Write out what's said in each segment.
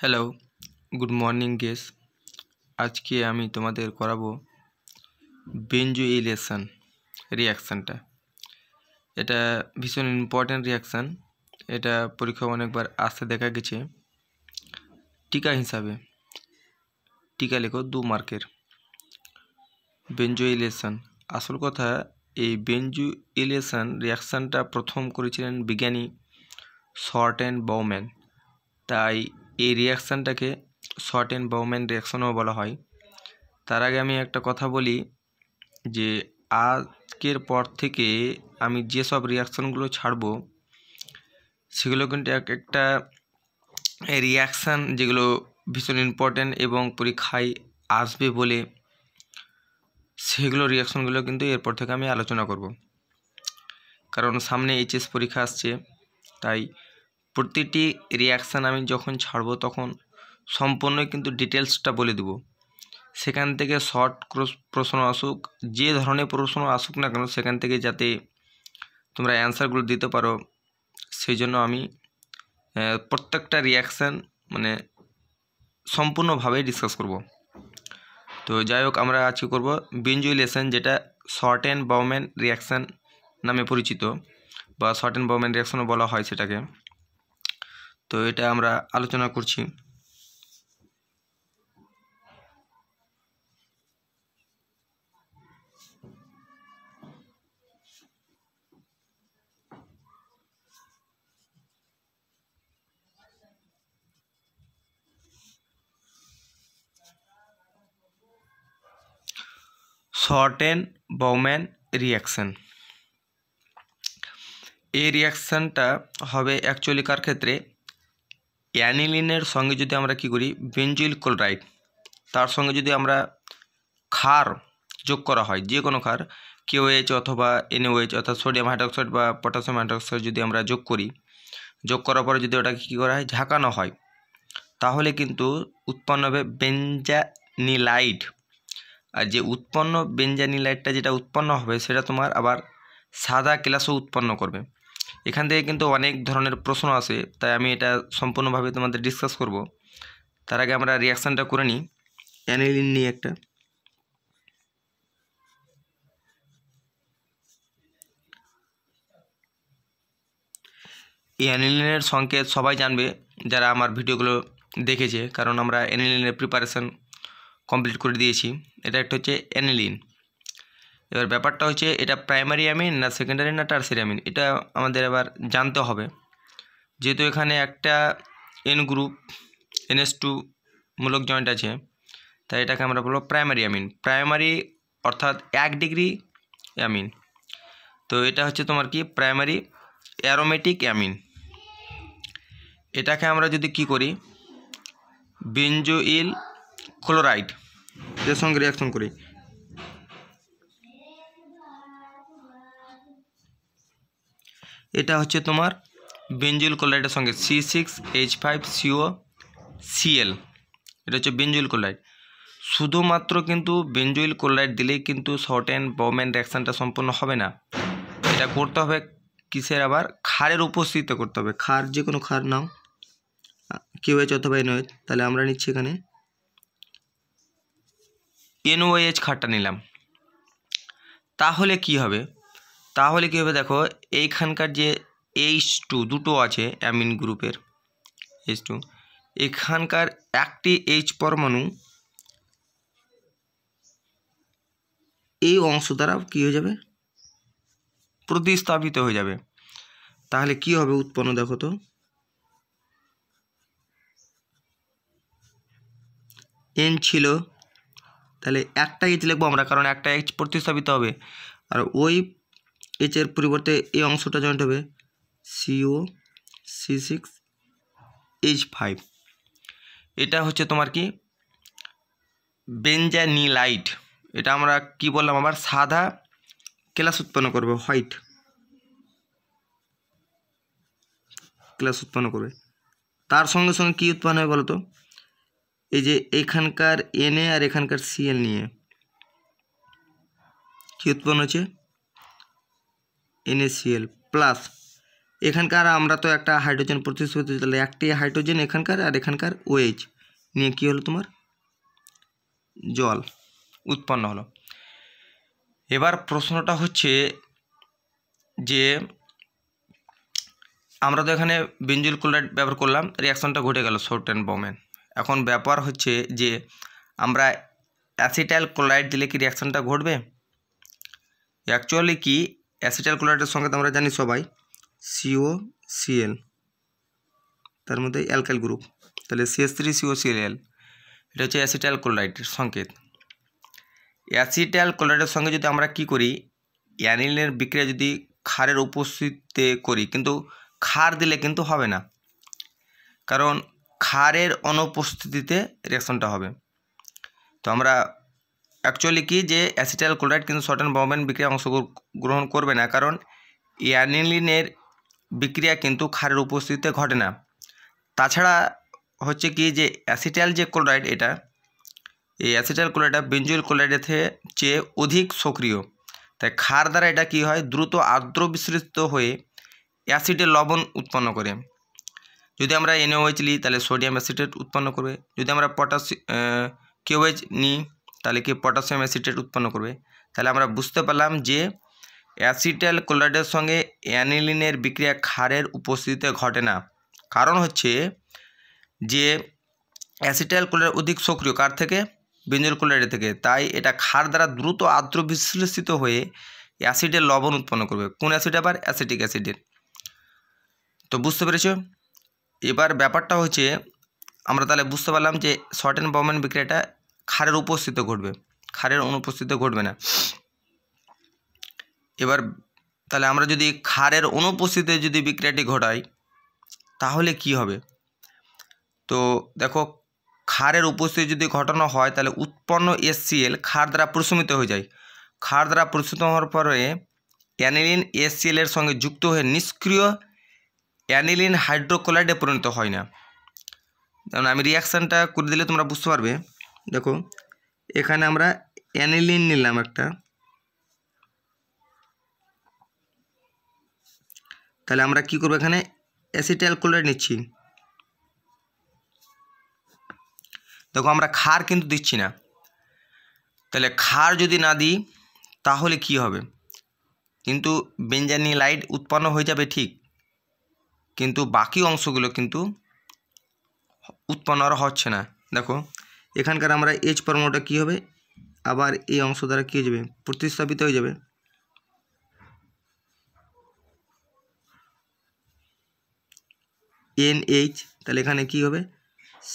hello good morning guess আজকে আমি তোমাদের করাবো বেঞ্জুইলেশন রিয়াকশানটা এটা ভীষণ ইম্পর্ট্যান্ট রিয়াকশান এটা পরীক্ষা অনেকবার আসতে দেখা গেছে টিকা হিসাবে টিকা লেখো দু মার্কের বেঞ্জুইলেশন আসল কথা এই বেঞ্জুইলেশন রিয়াকশানটা প্রথম করেছিলেন বিজ্ঞানী শর্ট অ্যান্ড বৌম্যান তাই এই রিয়াকশানটাকে শর্ট অ্যান্ড বাউম্যান রিয়াকশানও বলা হয় তার আগে আমি একটা কথা বলি যে আজকের পর থেকে আমি যেসব রিয়াকশানগুলো ছাড়বো সেগুলো কিন্তু এক একটা রিয়াকশান যেগুলো ভীষণ ইম্পর্ট্যান্ট এবং পরীক্ষায় আসবে বলে সেগুলো রিয়াকশানগুলো কিন্তু এরপর থেকে আমি আলোচনা করব কারণ সামনে এইচএস পরীক্ষা আসছে তাই প্রতিটি রিয়াকশান আমি যখন ছাড়বো তখন সম্পূর্ণ কিন্তু ডিটেলসটা বলে দেবো সেখান থেকে শর্ট প্রশ্ন আসুক যে ধরনের প্রশ্ন আসুক না কেন সেখান থেকে যাতে তোমরা অ্যান্সারগুলো দিতে পারো সেই জন্য আমি প্রত্যেকটা রিয়াকশান মানে সম্পূর্ণভাবে ডিসকাস করব তো যাই হোক আমরা আজকে করবো বিঞ্জুইলেশন যেটা শর্ট অ্যান্ড বাউম্যান রিয়াকশান নামে পরিচিত বা শর্ট অ্যান্ড বাউম্যান রিয়াকশানও বলা হয় সেটাকে তো এটা আমরা আলোচনা করছি শর্টেন বৌম্যান রিয়াকশান এই রিয়াকশানটা হবে অ্যাকচুয়ালি কার ক্ষেত্রে অ্যানিলিনের সঙ্গে যদি আমরা কি করি বেঞ্জিল ক্লোরাইড তার সঙ্গে যদি আমরা ক্ষার যোগ করা হয় যে কোনো ক্ষার কেওএইচ অথবা এনওএইচ অর্থাৎ সোডিয়াম হাইড্রক্সাইড বা পটাশিয়াম হাইড্রক্সাইড যদি আমরা যোগ করি যোগ করার পরে যদি ওটাকে কী করা হয় ঝাঁকানো হয় তাহলে কিন্তু উৎপন্ন হবে বেঞ্জানিলাইড আর যে উৎপন্ন বেঞ্জানিলাইটটা যেটা উৎপন্ন হবে সেটা তোমার আবার সাদা ক্লাসও উৎপন্ন করবে এখান থেকে কিন্তু অনেক ধরনের প্রশ্ন আছে তাই আমি এটা সম্পূর্ণভাবে তোমাদের ডিসকাস করব তার আগে আমরা রিয়াকশানটা করে নিই অ্যানিলিন নিয়ে একটা এই অ্যানিলিনের সংকেত সবাই জানবে যারা আমার ভিডিওগুলো দেখেছে কারণ আমরা অ্যানিলিনের প্রিপারেশান কমপ্লিট করে দিয়েছি এটা একটা হচ্ছে অ্যানিলিন এবার ব্যাপারটা হচ্ছে এটা প্রাইমারি অ্যামিন না সেকেন্ডারি না টার্সারি অ্যামিন এটা আমাদের এবার জানতে হবে যেহেতু এখানে একটা এন গ্রুপ এনএস টু মূলক জয়েন্ট আছে তাই এটাকে আমরা বলবো প্রাইমারি অ্যামিন প্রাইমারি অর্থাৎ এক ডিগ্রি অ্যামিন তো এটা হচ্ছে তোমার কি প্রাইমারি অ্যারোমেটিক অ্যামিন এটাকে আমরা যদি কি করি বেঞ্জোইল ক্লোরাইড এর সঙ্গে রিয়াকশন করি এটা হচ্ছে তোমার বেঞ্জুল কোলাইডের সঙ্গে C six H five CO CL এটা হচ্ছে বেঞ্জুল কোলাইড শুধুমাত্র কিন্তু বেঞ্জুইল কোলাইড দিলেই কিন্তু শর্ট অ্যান্ড বমেন রিয়াকশানটা সম্পূর্ণ হবে না এটা করতে হবে কিসের আবার খারের উপস্থিতিতে করতে হবে খার যে কোনো খার নাও এইচ অথবা এনওএইচ তাহলে আমরা নিচ্ছি এখানে এন এনওএইচ খারটা নিলাম তাহলে কি হবে তাহলে কী হবে দেখো এইখানকার যে এইচ টু দুটো আছে অ্যামিন গ্রুপের এইচ টু এখানকার একটি এইচ পরমাণু এই অংশ দ্বারা কী হয়ে যাবে প্রতিস্থাপিত হয়ে যাবে তাহলে কি হবে উৎপন্ন দেখো তো এন ছিল তাহলে একটা এইচ লিখবো আমরা কারণ একটা এইচ প্রতিস্থাপিত হবে আর ওই এর পরিবর্তে এই অংশটা জয়েন্ট হবে CO C six H five এটা হচ্ছে তোমার কি বেঞ্জানিলাইট এটা আমরা কি বললাম আবার সাদা ক্লাস উৎপন্ন করবে হোয়াইট ক্লাস উৎপন্ন করবে তার সঙ্গে সঙ্গে কি উৎপন্ন হবে বলতো এই যে এখানকার এনএ আর এখানকার সিএল নিয়ে কি উৎপন্ন হচ্ছে এনএসিএল প্লাস এখানকার আমরা তো একটা হাইড্রোজেন প্রতিস্থাপিত তাহলে একটি হাইড্রোজেন এখানকার আর এখানকার ওয়েজ নিয়ে কী হলো তোমার জল উৎপন্ন হলো এবার প্রশ্নটা হচ্ছে যে আমরা তো এখানে বেঞ্জুল ক্লোরাইড ব্যবহার করলাম রিয়াকশনটা ঘটে গেল শর্ট অ্যান্ড বোমেন এখন ব্যাপার হচ্ছে যে আমরা অ্যাসিটাইল ক্লোরাইড দিলে কি রিয়াকশনটা ঘটবে অ্যাকচুয়ালি কি অ্যাসিটাল ক্লোরাইডের সঙ্গে আমরা জানি সবাই সিও সিএল তার মধ্যে অ্যালকাইল গ্রুপ তাহলে সিএস থ্রি সিও সিএল এটা হচ্ছে অ্যাসিটাল ক্লোরাইডের সংকেত অ্যাসিটাল ক্লোরাইডের সঙ্গে যদি আমরা কি করি অ্যানিলের বিক্রিয়া যদি খারের উপস্থিতিতে করি কিন্তু খার দিলে কিন্তু হবে না কারণ খারের অনুপস্থিতিতে রিয়াকশনটা হবে তো আমরা অ্যাকচুয়ালি কি যে অ্যাসিটাল ক্লোরাইড কিন্তু সটেন অ্যান্ড ব্রোমেন বিক্রিয়া অংশগ্রহণ করবে না কারণ ইয়ানিলিনের বিক্রিয়া কিন্তু ক্ষারের উপস্থিতিতে ঘটে না তাছাড়া হচ্ছে কি যে অ্যাসিটাল যে ক্লোরাইড এটা এই অ্যাসিটাল ক্লোরাইডটা বেঞ্জুইল ক্লোরাইডের চেয়ে অধিক সক্রিয় তাই ক্ষার দ্বারা এটা কি হয় দ্রুত আর্দ্র বিস্তৃত হয়ে অ্যাসিডে লবণ উৎপন্ন করে যদি আমরা এনওএইচ নিই তাহলে সোডিয়াম অ্যাসিডেট উৎপন্ন করবে যদি আমরা পটাশ কেওএইচ নিই তাহলে কি পটাশিয়াম অ্যাসিটেট উৎপন্ন করবে তাহলে আমরা বুঝতে পারলাম যে অ্যাসিটাল ক্লোরাইডের সঙ্গে অ্যানিলিনের বিক্রিয়া ক্ষারের উপস্থিতিতে ঘটে না কারণ হচ্ছে যে অ্যাসিটাল ক্লোরাইড অধিক সক্রিয় কার থেকে বেঞ্জল ক্লোরাইডের থেকে তাই এটা ক্ষার দ্বারা দ্রুত আর্দ্র বিশ্লেষিত হয়ে অ্যাসিডের লবণ উৎপন্ন করবে কোন অ্যাসিড আবার অ্যাসিটিক অ্যাসিডের তো বুঝতে পেরেছ এবার ব্যাপারটা হচ্ছে আমরা তাহলে বুঝতে পারলাম যে শর্ট অ্যান্ড বমেন বিক্রিয়াটা ক্ষারের উপস্থিতি ঘটবে ক্ষারের অনুপস্থিতি ঘটবে না এবার তাহলে আমরা যদি ক্ষারের অনুপস্থিতিতে যদি বিক্রিয়াটি ঘটাই তাহলে কি হবে তো দেখো ক্ষারের উপস্থিতি যদি ঘটানো হয় তাহলে উৎপন্ন এসসিএল খার দ্বারা প্রশমিত হয়ে যায় ক্ষার দ্বারা প্রশমিত হওয়ার পরে অ্যানিলিন এসসিএল সঙ্গে যুক্ত হয়ে নিষ্ক্রিয় অ্যানিলিন হাইড্রোক্লোরাইডে পরিণত হয় না কারণ আমি রিয়াকশানটা করে দিলে তোমরা বুঝতে পারবে দেখো এখানে আমরা অ্যানিলিন নিলাম একটা তাহলে আমরা কি করব এখানে অ্যাসিটাইল নিচ্ছি দেখো আমরা খার কিন্তু দিচ্ছি না তাহলে খার যদি না দিই তাহলে কি হবে কিন্তু লাইট উৎপন্ন হয়ে যাবে ঠিক কিন্তু বাকি অংশগুলো কিন্তু উৎপন্ন আর হচ্ছে না দেখো এখানকার আমরা এইচ পরমাণুটা কী হবে আবার এই অংশ দ্বারা কী হয়ে যাবে প্রতিস্থাপিত হয়ে যাবে এন এইচ তাহলে এখানে কি হবে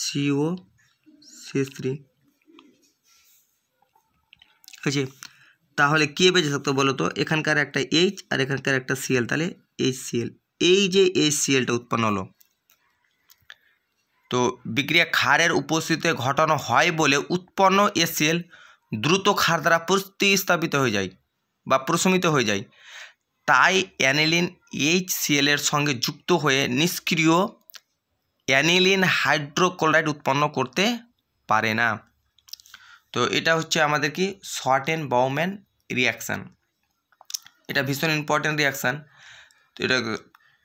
সিও সিএস থ্রি ঠিক আছে তাহলে কে বেঁচে থাকতো বলো তো এখানকার একটা এইচ আর এখানকার একটা সিএল তাহলে এইচ সিএল এই যে এইচ সিএলটা উৎপন্ন হলো তো বিক্রিয়া ক্ষারের উপস্থিতিতে ঘটানো হয় বলে উৎপন্ন এসিএল দ্রুত ক্ষার দ্বারা প্রতিস্থাপিত হয়ে যায় বা প্রশমিত হয়ে যায় তাই অ্যানিলিন এইচসিএল এর সঙ্গে যুক্ত হয়ে নিষ্ক্রিয় অ্যানিলিন হাইড্রোক্লোরাইড উৎপন্ন করতে পারে না তো এটা হচ্ছে আমাদের কি শর্ট অ্যান্ড বাউম্যান রিয়াকশান এটা ভীষণ ইম্পর্ট্যান্ট রিয়াকশান তো এটা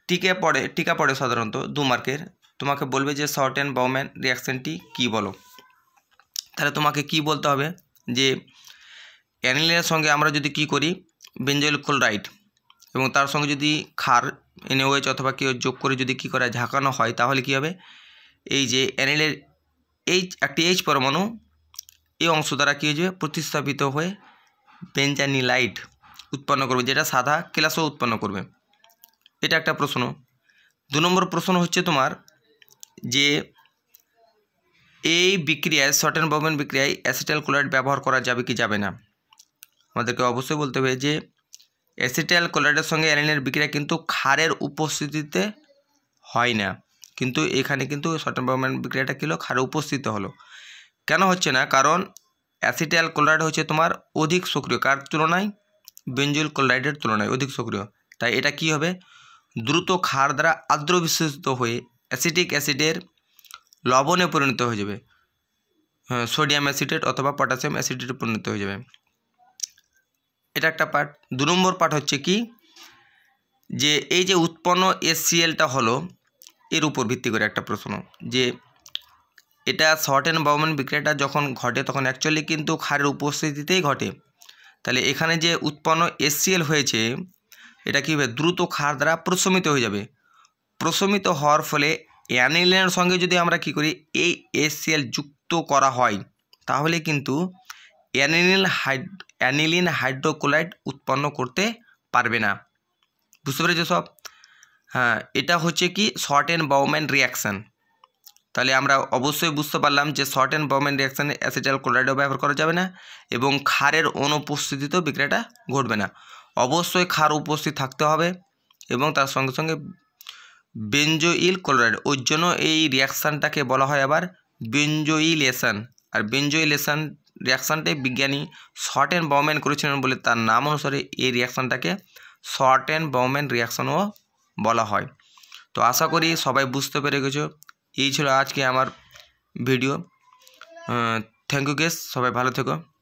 টিকে পড়ে টিকা পড়ে সাধারণত দু মার্কের তোমাকে বলবে যে শর্ট অ্যান্ড বাউম্যান রিয়াকশানটি কী বলো তাহলে তোমাকে কি বলতে হবে যে অ্যানিলিনের সঙ্গে আমরা যদি কি করি বেঞ্জল ক্লোরাইড এবং তার সঙ্গে যদি খার এনওএইচ অথবা কেউ যোগ করে যদি কি করা ঝাঁকানো হয় তাহলে কি হবে এই যে অ্যানিলের এইচ একটি এইচ পরমাণু এই অংশ দ্বারা কী হয়ে প্রতিস্থাপিত হয়ে বেঞ্জানিলাইট উৎপন্ন করবে যেটা সাদা ক্লাসও উৎপন্ন করবে এটা একটা প্রশ্ন দু নম্বর প্রশ্ন হচ্ছে তোমার যে এই বিক্রিয়ায় অ্যান্ড বোমেন বিক্রিয়ায় অ্যাসিটাল ক্লোরাইড ব্যবহার করা যাবে কি যাবে না আমাদেরকে অবশ্যই বলতে হবে যে অ্যাসিটাল ক্লোরাইডের সঙ্গে অ্যালিনের বিক্রিয়া কিন্তু ক্ষারের উপস্থিতিতে হয় না কিন্তু এখানে কিন্তু অ্যান্ড বোমেন বিক্রিয়াটা হলো ক্ষারে উপস্থিত হলো কেন হচ্ছে না কারণ অ্যাসিটাল ক্লোরাইড হচ্ছে তোমার অধিক সক্রিয় কার তুলনায় বেঞ্জুল ক্লোরাইডের তুলনায় অধিক সক্রিয় তাই এটা কি হবে দ্রুত ক্ষার দ্বারা আর্দ্র বিশ্বস্ত হয়ে অ্যাসিটিক অ্যাসিডের লবণে পরিণত হয়ে যাবে হ্যাঁ, সোডিয়াম অ্যাসিডেট অথবা পটাশিয়াম অ্যাসিডেটে পরিণত হয়ে যাবে এটা একটা পার্ট দু নম্বর পার্ট হচ্ছে কি যে এই যে উৎপন্ন এসসিএলটা হলো এর উপর ভিত্তি করে একটা প্রশ্ন যে এটা শর্ট অ্যান্ড বাউমেন বিক্রিয়াটা যখন ঘটে তখন অ্যাকচুয়ালি কিন্তু ক্ষারের উপস্থিতিতেই ঘটে তাহলে এখানে যে উৎপন্ন এসসিএল হয়েছে এটা কী হবে দ্রুত ক্ষার দ্বারা প্রশমিত হয়ে যাবে প্রশমিত হওয়ার ফলে অ্যানিলিনের সঙ্গে যদি আমরা কি করি এই এসসিএল যুক্ত করা হয় তাহলে কিন্তু অ্যানিলিন হাইড অ্যানিলিন হাইড্রোক্লোরাইড উৎপন্ন করতে পারবে না বুঝতে পেরেছো সব হ্যাঁ এটা হচ্ছে কি শর্ট অ্যান্ড বাউম্যান রিয়াকশান তাহলে আমরা অবশ্যই বুঝতে পারলাম যে শর্ট অ্যান্ড বাউম্যান রিয়াকশানে অ্যাসিটাল ক্লোরাইডও ব্যবহার করা যাবে না এবং ক্ষারের অনুপস্থিতিতেও বিক্রিয়াটা ঘটবে না অবশ্যই ক্ষার উপস্থিত থাকতে হবে এবং তার সঙ্গে সঙ্গে বেঞ্জোইল ক্লোরাইড ওর জন্য এই রিয়াকশানটাকে বলা হয় আবার বেঞ্জোইলেশান আর বেঞ্জোইলেশান রিয়াকশানটাই বিজ্ঞানী শর্ট অ্যান্ড বাউম্যান করেছিলেন বলে তার নাম অনুসারে এই রিয়াকশানটাকে শর্ট অ্যান্ড বাউম্যান রিয়াকশানও বলা হয় তো আশা করি সবাই বুঝতে পেরে গেছো এই ছিল আজকে আমার ভিডিও থ্যাংক ইউ গেস সবাই ভালো থেকো